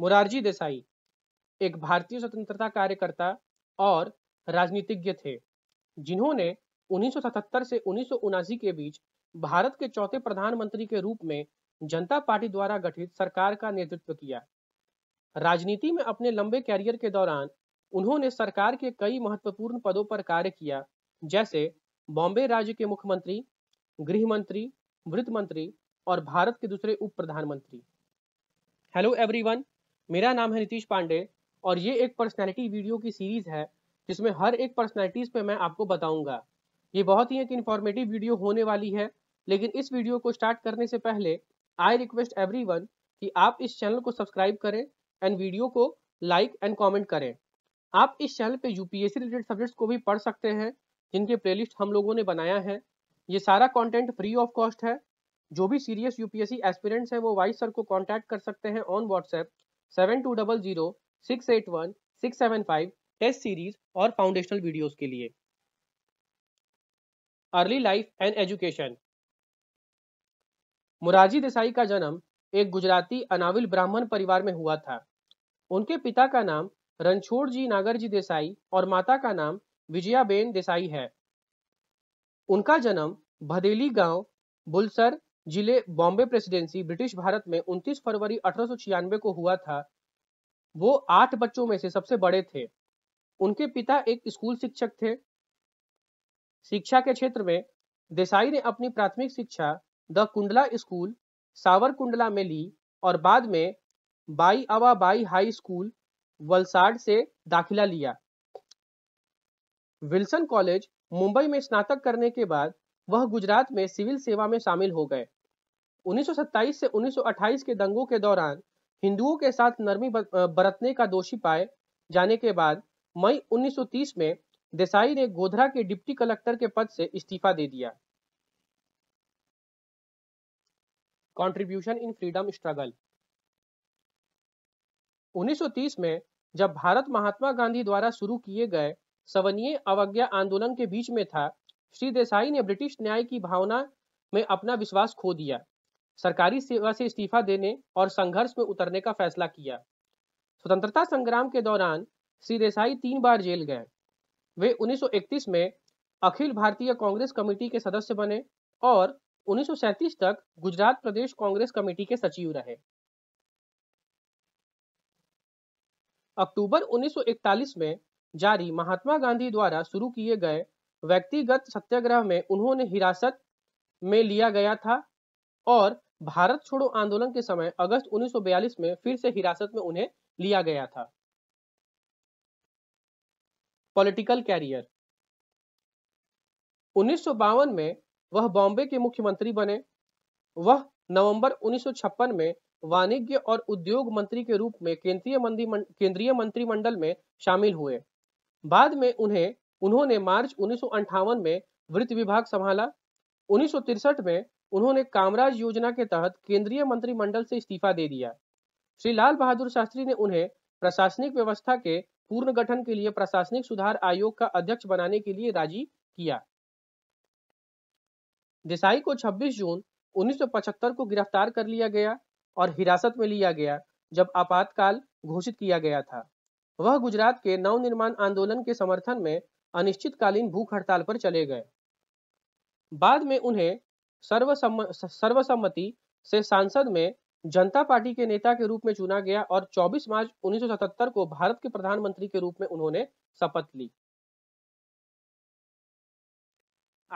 मुरारजी देसाई एक भारतीय स्वतंत्रता कार्यकर्ता और राजनीतिज्ञ थे जिन्होंने 1977 से उन्नीस के बीच भारत के चौथे प्रधानमंत्री के रूप में जनता पार्टी द्वारा गठित सरकार का नेतृत्व किया राजनीति में अपने लंबे कैरियर के दौरान उन्होंने सरकार के कई महत्वपूर्ण पदों पर कार्य किया जैसे बॉम्बे राज्य के मुख्यमंत्री गृह मंत्री वित्त मंत्री और भारत के दूसरे उप प्रधानमंत्री हेलो एवरीवन मेरा नाम है नीतीश पांडे और ये एक पर्सनैलिटी वीडियो की सीरीज है जिसमें हर एक पर्सनैलिटीज पे मैं आपको बताऊंगा ये बहुत ही एक इन्फॉर्मेटिव वीडियो होने वाली है लेकिन इस वीडियो को स्टार्ट करने से पहले आई रिक्वेस्ट एवरी कि आप इस चैनल को सब्सक्राइब करें एंड वीडियो को लाइक एंड कॉमेंट करें आप इस चैनल पर यूपीएससी रिलेटेड सब्जेक्ट्स को भी पढ़ सकते हैं जिनके प्ले हम लोगों ने बनाया है ये सारा कॉन्टेंट फ्री ऑफ कॉस्ट है जो भी सीरियस यूपीएससी एस्पिरेंट्स हैं वो वाइस सर को कांटेक्ट कर सकते हैं on WhatsApp seven two double zero six eight one six seven five test series और फाउंडेशनल वीडियोस के लिए early life and education Morarji Desai का जन्म एक गुजराती अनाविल ब्राह्मण परिवार में हुआ था उनके पिता का नाम रणछोड़ जी नागर जी देसाई और माता का नाम विजयाबेन देसाई है उनका जन्म भदेली गांव बुलसर जिले बॉम्बे प्रेसिडेंसी ब्रिटिश भारत में 29 फरवरी अठारह को हुआ था वो आठ बच्चों में से सबसे बड़े थे उनके पिता एक स्कूल शिक्षक थे शिक्षा के क्षेत्र में देसाई ने अपनी प्राथमिक शिक्षा the Kundla school Savarkundla में ली और बाद में बाई अवा बाई हाई स्कूल वलसाड से दाखिला लिया विल्सन कॉलेज मुंबई में स्नातक करने के बाद वह गुजरात में सिविल सेवा में शामिल हो गए 1927 से 1928 के दंगों के दौरान हिंदुओं के साथ नरमी बरतने का दोषी पाए जाने के बाद मई 1930 में देसाई ने गोधरा के डिप्टी कलेक्टर के पद से इस्तीफा दे दिया कॉन्ट्रीब्यूशन इन फ्रीडम स्ट्रगल 1930 में जब भारत महात्मा गांधी द्वारा शुरू किए गए सवनीय अवज्ञा आंदोलन के बीच में था श्री देसाई ने ब्रिटिश न्याय की भावना में अपना विश्वास खो दिया सरकारी सेवा से इस्तीफा देने और संघर्ष में उतरने का फैसला किया स्वतंत्रता संग्राम के दौरान श्री देसाई तीन बार जेल गए वे 1931 में अखिल भारतीय कांग्रेस कमेटी के सदस्य बने और 1937 तक गुजरात प्रदेश कांग्रेस कमेटी के सचिव रहे अक्टूबर 1941 में जारी महात्मा गांधी द्वारा शुरू किए गए व्यक्तिगत सत्याग्रह में उन्होंने हिरासत में लिया गया था और भारत छोड़ो आंदोलन के समय अगस्त 1942 में फिर से हिरासत में उन्हें लिया गया था पॉलिटिकल कैरियर उन्नीस में वह बॉम्बे के मुख्यमंत्री बने वह नवंबर 1956 में वाणिज्य और उद्योग मंत्री के रूप में केंद्रीय केंद्रीय मंत्रिमंडल में शामिल हुए बाद में उन्हें उन्होंने मार्च उन्नीस में वृत्त विभाग संभाला उन्नीस में उन्होंने कामराज योजना के तहत केंद्रीय मंत्रिमंडल से इस्तीफा दे दिया श्री लाल बहादुर शास्त्री ने उन्हें प्रशासनिक व्यवस्था के पूर्ण गठन के लिए प्रशासनिक सुधार आयोग का अध्यक्ष बनाने के लिए राजी किया देसाई को 26 जून 1975 को गिरफ्तार कर लिया गया और हिरासत में लिया गया जब आपातकाल घोषित किया गया था वह गुजरात के नवनिर्माण आंदोलन के समर्थन में अनिश्चितकालीन भूख हड़ताल पर चले गए बाद में उन्हें सर्वसम्मति से सांसद में जनता पार्टी के नेता के रूप में चुना गया और 24 मार्च 1977 को भारत के प्रधानमंत्री के रूप में उन्होंने शपथ ली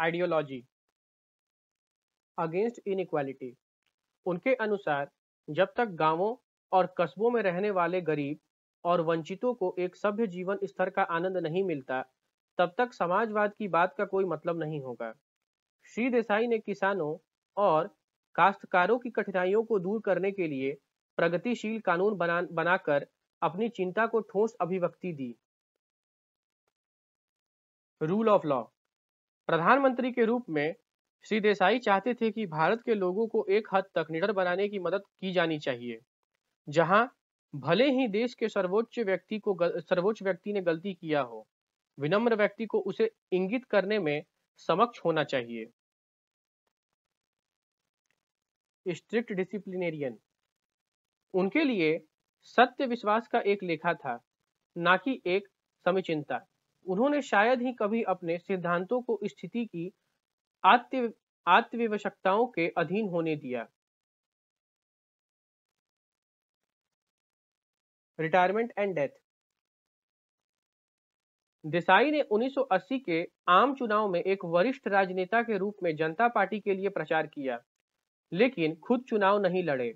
आइडियोलॉजी अगेंस्ट इनक्वालिटी उनके अनुसार जब तक गांवों और कस्बों में रहने वाले गरीब और वंचितों को एक सभ्य जीवन स्तर का आनंद नहीं मिलता तब तक समाजवाद की बात का कोई मतलब नहीं होगा श्री देसाई ने किसानों और काश्तकारों की कठिनाइयों को दूर करने के लिए प्रगतिशील कानून बना बनाकर अपनी चिंता को ठोस अभिव्यक्ति दी रूल ऑफ लॉ प्रधानमंत्री के रूप में श्री देसाई चाहते थे कि भारत के लोगों को एक हद तक निडर बनाने की मदद की जानी चाहिए जहां भले ही देश के सर्वोच्च व्यक्ति को सर्वोच्च व्यक्ति ने गलती किया हो विनम्र व्यक्ति को उसे इंगित करने में समक्ष होना चाहिए स्ट्रिक्ट डिसिप्लिनेरियन उनके लिए सत्य विश्वास का एक लेखा था ना कि एक समीचिनता उन्होंने शायद ही कभी अपने सिद्धांतों को स्थिति की आत्म आत्मविवशक्ताओं के अधीन होने दिया रिटायरमेंट एंड डेथ देसाई ने 1980 के आम चुनाव में एक वरिष्ठ राजनेता के रूप में जनता पार्टी के लिए प्रचार किया लेकिन खुद चुनाव नहीं लड़े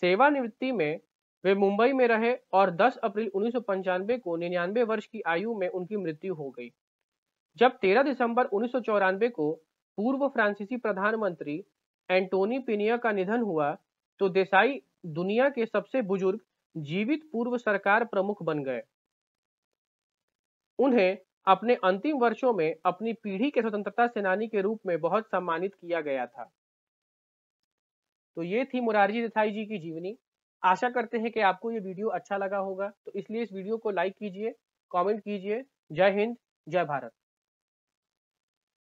सेवानिवृत्ति में वे मुंबई में रहे और 10 अप्रैल उन्नीस को निन्यानवे वर्ष की आयु में उनकी मृत्यु हो गई जब 13 दिसंबर उन्नीस को पूर्व फ्रांसीसी प्रधानमंत्री एंटोनी पिनिया का निधन हुआ तो देसाई दुनिया के सबसे बुजुर्ग जीवित पूर्व सरकार प्रमुख बन गए उन्हें अपने अंतिम वर्षों में अपनी पीढ़ी के स्वतंत्रता सेनानी के रूप में बहुत सम्मानित किया गया था तो ये थी मुरारजी देसाई जी की जीवनी आशा करते हैं कि आपको ये वीडियो अच्छा लगा होगा तो इसलिए इस वीडियो को लाइक कीजिए कमेंट कीजिए जय हिंद जय भारत